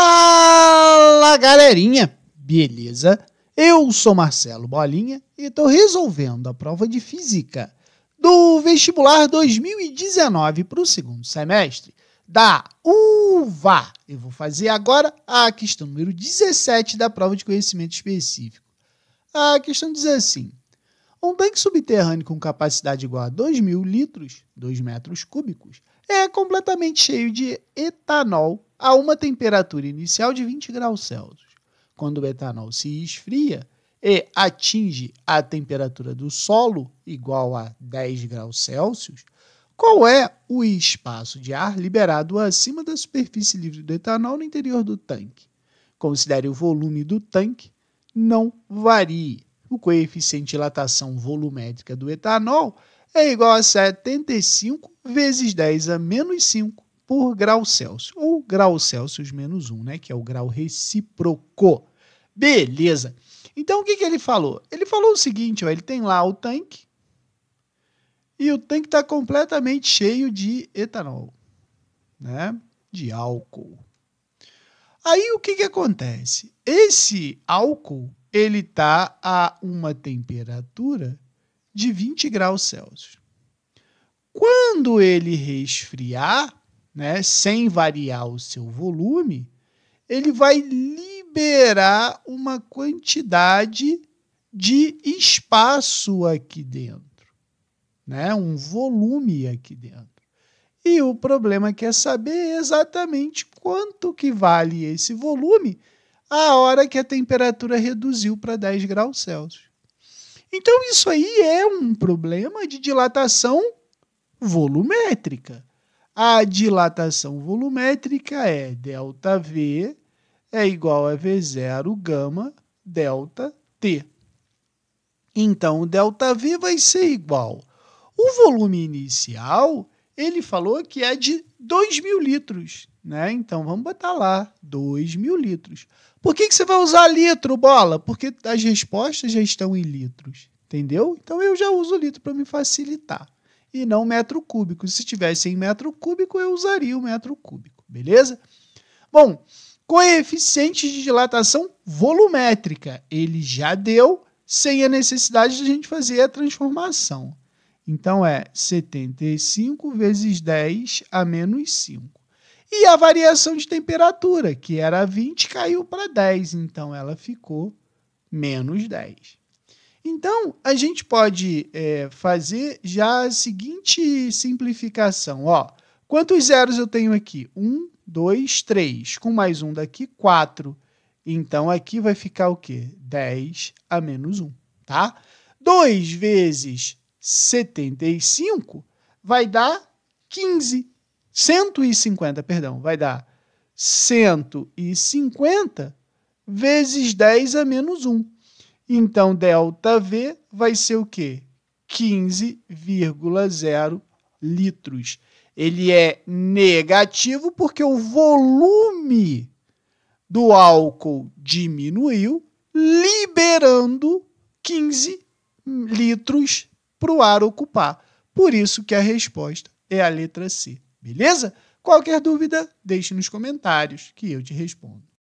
Fala galerinha, beleza? Eu sou Marcelo Bolinha e estou resolvendo a prova de física do vestibular 2019 para o segundo semestre da UVA. Eu vou fazer agora a questão número 17 da prova de conhecimento específico. A questão diz assim: um tanque subterrâneo com capacidade igual a 2 mil litros, 2 metros cúbicos, é completamente cheio de etanol a uma temperatura inicial de 20 graus Celsius. Quando o etanol se esfria e atinge a temperatura do solo, igual a 10 graus Celsius, qual é o espaço de ar liberado acima da superfície livre do etanol no interior do tanque? Considere o volume do tanque, não varie. O coeficiente de dilatação volumétrica do etanol é igual a 75 vezes 10 a menos 5 por grau Celsius, graus Celsius menos 1, né? Que é o grau recíproco. Beleza. Então, o que, que ele falou? Ele falou o seguinte, ó, ele tem lá o tanque e o tanque está completamente cheio de etanol, né? De álcool. Aí, o que, que acontece? Esse álcool, ele está a uma temperatura de 20 graus Celsius. Quando ele resfriar, né, sem variar o seu volume, ele vai liberar uma quantidade de espaço aqui dentro, né, um volume aqui dentro. E o problema que é saber é exatamente quanto que vale esse volume a hora que a temperatura reduziu para 10 graus Celsius. Então isso aí é um problema de dilatação volumétrica. A dilatação volumétrica é ΔV é igual a V0 gama delta T. Então, o ΔV vai ser igual. O volume inicial, ele falou que é de 2 mil litros, né? Então, vamos botar lá, 2 mil litros. Por que, que você vai usar litro, bola? Porque as respostas já estão em litros, entendeu? Então, eu já uso litro para me facilitar e não metro cúbico. Se tivesse em metro cúbico, eu usaria o metro cúbico, beleza? Bom, coeficiente de dilatação volumétrica, ele já deu sem a necessidade de a gente fazer a transformação. Então é 75 vezes 10 a menos 5. E a variação de temperatura, que era 20, caiu para 10, então ela ficou menos 10. Então, a gente pode é, fazer já a seguinte simplificação. Ó, quantos zeros eu tenho aqui? 1, 2, 3. Com mais um daqui, 4. Então, aqui vai ficar o quê? 10 a menos 1, tá? 2 vezes 75 vai dar 15. 150, perdão, vai dar 150 vezes 10 a menos 1. Então, delta V vai ser o quê? 15,0 litros. Ele é negativo porque o volume do álcool diminuiu, liberando 15 litros para o ar ocupar. Por isso que a resposta é a letra C. Beleza? Qualquer dúvida, deixe nos comentários que eu te respondo.